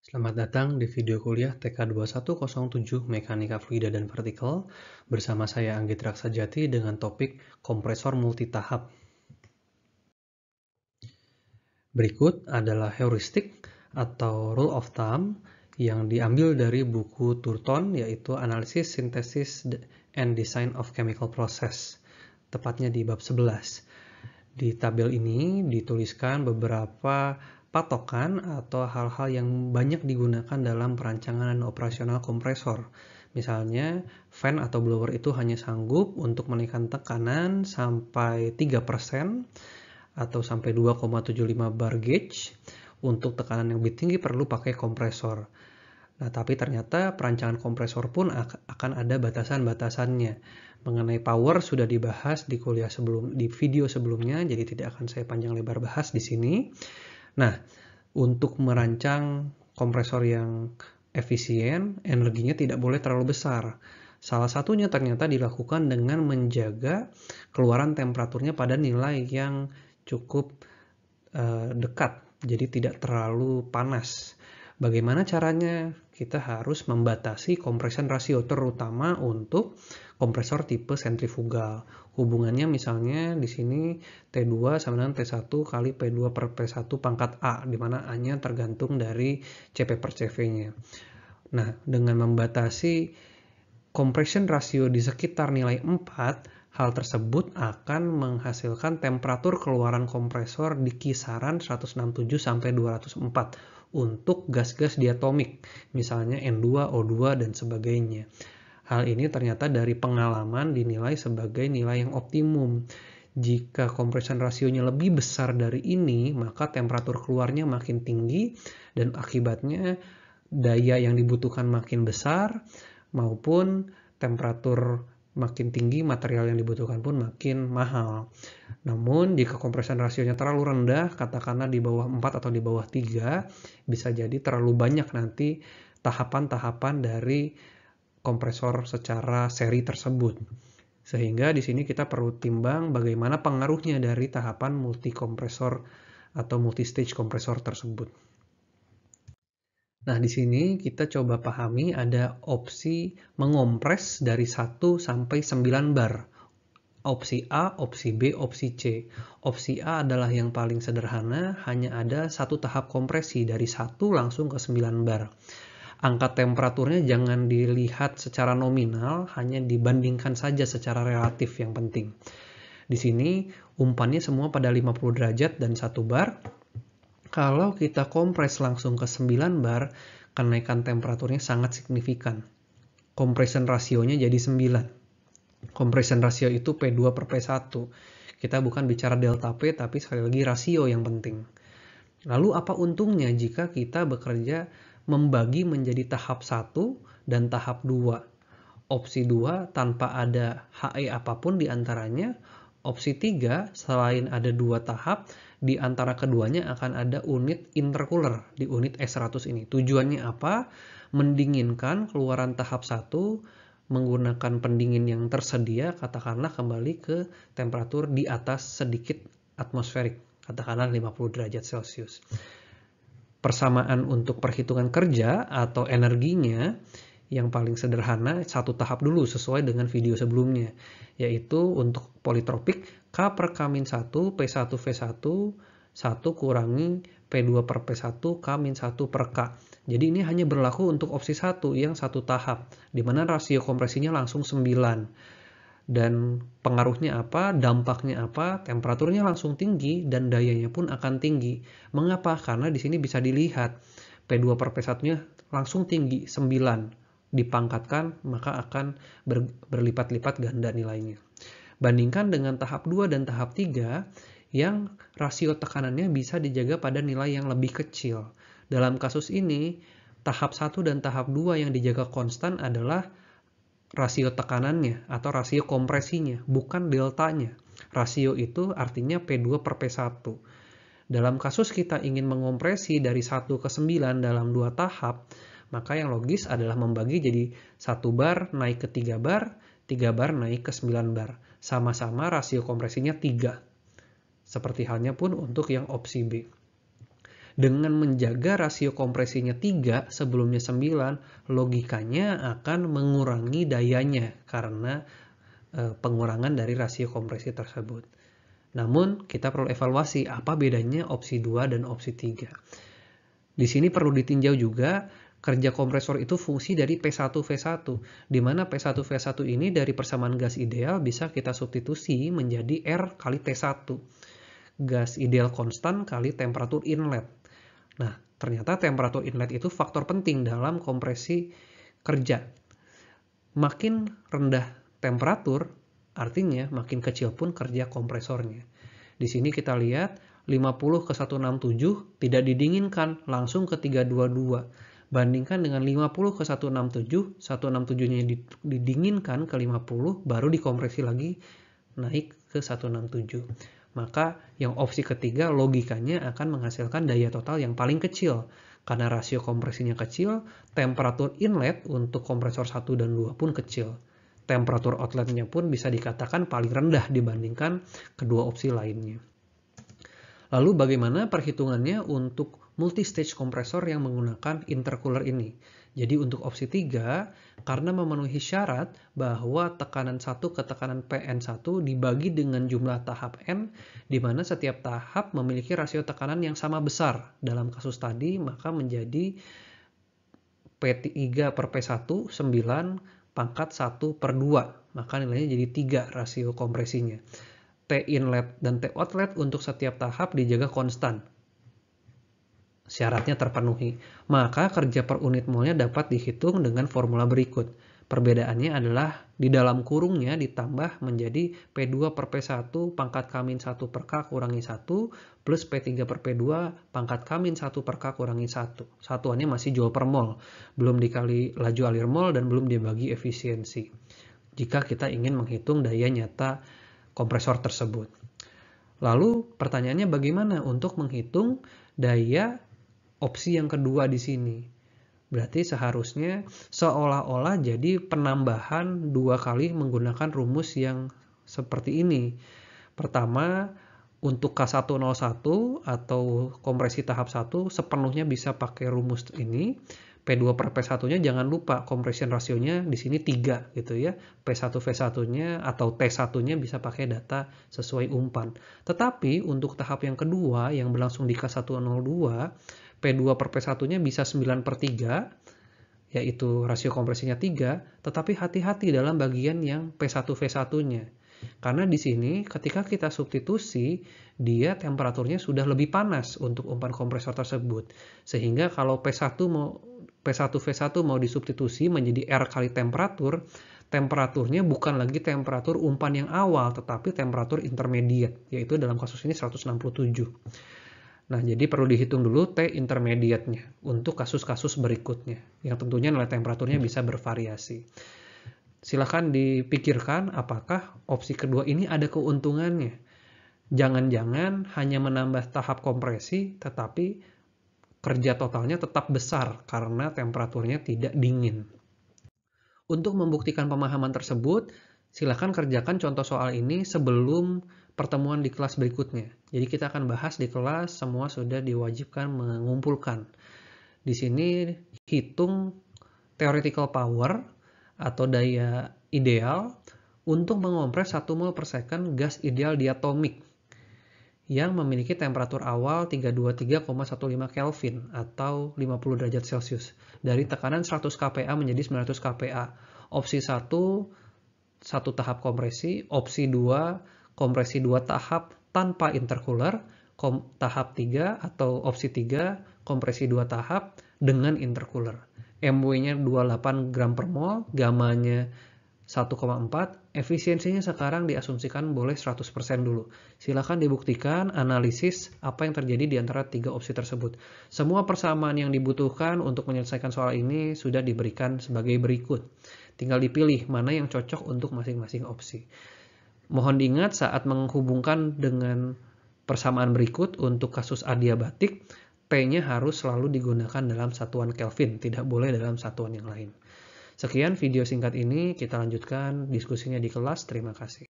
Selamat datang di video kuliah TK2107 Mekanika Fluida dan Partikel bersama saya Anggit Raksajati dengan topik kompresor multitahap. Berikut adalah heuristik atau rule of thumb yang diambil dari buku Turton yaitu Analisis, Sintesis, and Design of Chemical Process, tepatnya di bab 11. Di tabel ini dituliskan beberapa patokan atau hal-hal yang banyak digunakan dalam perancangan dan operasional kompresor. Misalnya, fan atau blower itu hanya sanggup untuk menaikkan tekanan sampai 3% atau sampai 2,75 bar gauge. Untuk tekanan yang lebih tinggi perlu pakai kompresor. Nah, tapi ternyata perancangan kompresor pun akan ada batasan-batasannya. Mengenai power sudah dibahas di kuliah sebelum di video sebelumnya, jadi tidak akan saya panjang lebar bahas di sini. Nah, untuk merancang kompresor yang efisien, energinya tidak boleh terlalu besar. Salah satunya ternyata dilakukan dengan menjaga keluaran temperaturnya pada nilai yang cukup uh, dekat, jadi tidak terlalu panas. Bagaimana caranya? Kita harus membatasi compression ratio terutama untuk kompresor tipe sentrifugal. Hubungannya misalnya di sini T2 sama dengan T1 kali P2 per P1 pangkat A, di mana A-nya tergantung dari CP per CV-nya. Nah, dengan membatasi compression ratio di sekitar nilai 4, Hal tersebut akan menghasilkan temperatur keluaran kompresor di kisaran 167 sampai 204 untuk gas-gas diatomik, misalnya N2, O2, dan sebagainya. Hal ini ternyata dari pengalaman dinilai sebagai nilai yang optimum. Jika compression rasionya lebih besar dari ini, maka temperatur keluarnya makin tinggi dan akibatnya daya yang dibutuhkan makin besar maupun temperatur makin tinggi material yang dibutuhkan pun makin mahal. Namun jika kompresan rasionya terlalu rendah, katakanlah di bawah 4 atau di bawah 3, bisa jadi terlalu banyak nanti tahapan-tahapan dari kompresor secara seri tersebut. Sehingga di sini kita perlu timbang bagaimana pengaruhnya dari tahapan multi kompresor atau multi stage kompresor tersebut. Nah, di sini kita coba pahami ada opsi mengompres dari 1 sampai 9 bar. Opsi A, opsi B, opsi C. Opsi A adalah yang paling sederhana, hanya ada satu tahap kompresi dari 1 langsung ke 9 bar. Angka temperaturnya jangan dilihat secara nominal, hanya dibandingkan saja secara relatif yang penting. Di sini umpannya semua pada 50 derajat dan 1 bar, kalau kita kompres langsung ke 9 bar, kenaikan temperaturnya sangat signifikan. Compression rasionya jadi 9. Compression rasio itu P2 per P1. Kita bukan bicara delta P, tapi sekali lagi rasio yang penting. Lalu apa untungnya jika kita bekerja membagi menjadi tahap 1 dan tahap 2? Opsi 2 tanpa ada HE apapun diantaranya. opsi 3 selain ada dua tahap di antara keduanya akan ada unit intercooler di unit S100 ini. Tujuannya apa? Mendinginkan keluaran tahap 1 menggunakan pendingin yang tersedia, katakanlah kembali ke temperatur di atas sedikit atmosferik, katakanlah 50 derajat Celcius. Persamaan untuk perhitungan kerja atau energinya yang paling sederhana satu tahap dulu sesuai dengan video sebelumnya yaitu untuk politropik K per K min 1 P1 V1 1 kurangi P2 per P1 K min 1 per K jadi ini hanya berlaku untuk opsi satu yang satu tahap di mana rasio kompresinya langsung 9 dan pengaruhnya apa, dampaknya apa, temperaturnya langsung tinggi dan dayanya pun akan tinggi. Mengapa? Karena di sini bisa dilihat P2 per P1-nya langsung tinggi 9 dipangkatkan, maka akan ber, berlipat-lipat ganda nilainya. Bandingkan dengan tahap 2 dan tahap 3 yang rasio tekanannya bisa dijaga pada nilai yang lebih kecil. Dalam kasus ini, tahap 1 dan tahap 2 yang dijaga konstan adalah rasio tekanannya atau rasio kompresinya, bukan deltanya. Rasio itu artinya P2 per P1. Dalam kasus kita ingin mengompresi dari 1 ke 9 dalam dua tahap, maka yang logis adalah membagi jadi 1 bar naik ke 3 bar, 3 bar naik ke 9 bar. Sama-sama rasio kompresinya 3. Seperti halnya pun untuk yang opsi B. Dengan menjaga rasio kompresinya 3, sebelumnya 9, logikanya akan mengurangi dayanya karena e, pengurangan dari rasio kompresi tersebut. Namun, kita perlu evaluasi apa bedanya opsi 2 dan opsi 3. Di sini perlu ditinjau juga Kerja kompresor itu fungsi dari P1 V1, di mana P1 V1 ini dari persamaan gas ideal bisa kita substitusi menjadi R kali T1. Gas ideal konstan kali temperatur inlet. Nah, ternyata temperatur inlet itu faktor penting dalam kompresi kerja. Makin rendah temperatur, artinya makin kecil pun kerja kompresornya. Di sini kita lihat 50 ke 167 tidak didinginkan, langsung ke 322 Bandingkan dengan 50 ke 167, 167-nya didinginkan ke 50, baru dikompresi lagi naik ke 167. Maka yang opsi ketiga logikanya akan menghasilkan daya total yang paling kecil. Karena rasio kompresinya kecil, temperatur inlet untuk kompresor 1 dan 2 pun kecil. Temperatur outletnya pun bisa dikatakan paling rendah dibandingkan kedua opsi lainnya. Lalu bagaimana perhitungannya untuk multi-stage kompresor yang menggunakan intercooler ini. Jadi untuk opsi 3, karena memenuhi syarat bahwa tekanan 1 ke tekanan PN1 dibagi dengan jumlah tahap N, di mana setiap tahap memiliki rasio tekanan yang sama besar. Dalam kasus tadi, maka menjadi P3 per P1, 9 pangkat 1 per 2. Maka nilainya jadi 3 rasio kompresinya. T inlet dan T outlet untuk setiap tahap dijaga konstan syaratnya terpenuhi, maka kerja per unit molnya dapat dihitung dengan formula berikut. Perbedaannya adalah di dalam kurungnya ditambah menjadi P2 per P1 pangkat K 1 per K kurangi 1 plus P3 per P2 pangkat K 1 per K kurangi 1. Satuannya masih jual per mol, belum dikali laju alir mol dan belum dibagi efisiensi. Jika kita ingin menghitung daya nyata kompresor tersebut. Lalu pertanyaannya bagaimana untuk menghitung daya opsi yang kedua di sini. Berarti seharusnya seolah-olah jadi penambahan dua kali menggunakan rumus yang seperti ini. Pertama, untuk K101 atau kompresi tahap 1 sepenuhnya bisa pakai rumus ini. P2 per P1-nya jangan lupa compression rasionya di sini 3 gitu ya. P1 V1-nya atau T1-nya bisa pakai data sesuai umpan. Tetapi untuk tahap yang kedua yang berlangsung di K102, P2 per P1-nya bisa 9 per 3, yaitu rasio kompresinya 3, tetapi hati-hati dalam bagian yang P1 V1-nya. Karena di sini ketika kita substitusi, dia temperaturnya sudah lebih panas untuk umpan kompresor tersebut. Sehingga kalau P1 mau P1V1 mau disubstitusi menjadi R kali temperatur, temperaturnya bukan lagi temperatur umpan yang awal, tetapi temperatur intermediate, yaitu dalam kasus ini 167. Nah, jadi perlu dihitung dulu T intermediate-nya untuk kasus-kasus berikutnya, yang tentunya nilai temperaturnya bisa bervariasi. Silahkan dipikirkan apakah opsi kedua ini ada keuntungannya. Jangan-jangan hanya menambah tahap kompresi, tetapi kerja totalnya tetap besar karena temperaturnya tidak dingin. Untuk membuktikan pemahaman tersebut, silakan kerjakan contoh soal ini sebelum pertemuan di kelas berikutnya. Jadi kita akan bahas di kelas semua sudah diwajibkan mengumpulkan. Di sini hitung theoretical power atau daya ideal untuk mengompres 1 mol per second gas ideal diatomik yang memiliki temperatur awal 323,15 Kelvin atau 50 derajat Celcius dari tekanan 100 kPa menjadi 900 kPa. Opsi 1 satu tahap kompresi, opsi 2 kompresi 2 tahap tanpa intercooler, kom, tahap 3 atau opsi 3 kompresi 2 tahap dengan intercooler. MW-nya 28 gram per mol, gamanya 1,4, efisiensinya sekarang diasumsikan boleh 100% dulu. Silahkan dibuktikan analisis apa yang terjadi di antara tiga opsi tersebut. Semua persamaan yang dibutuhkan untuk menyelesaikan soal ini sudah diberikan sebagai berikut. Tinggal dipilih mana yang cocok untuk masing-masing opsi. Mohon diingat saat menghubungkan dengan persamaan berikut untuk kasus adiabatik, P-nya harus selalu digunakan dalam satuan Kelvin, tidak boleh dalam satuan yang lain. Sekian video singkat ini, kita lanjutkan diskusinya di kelas. Terima kasih.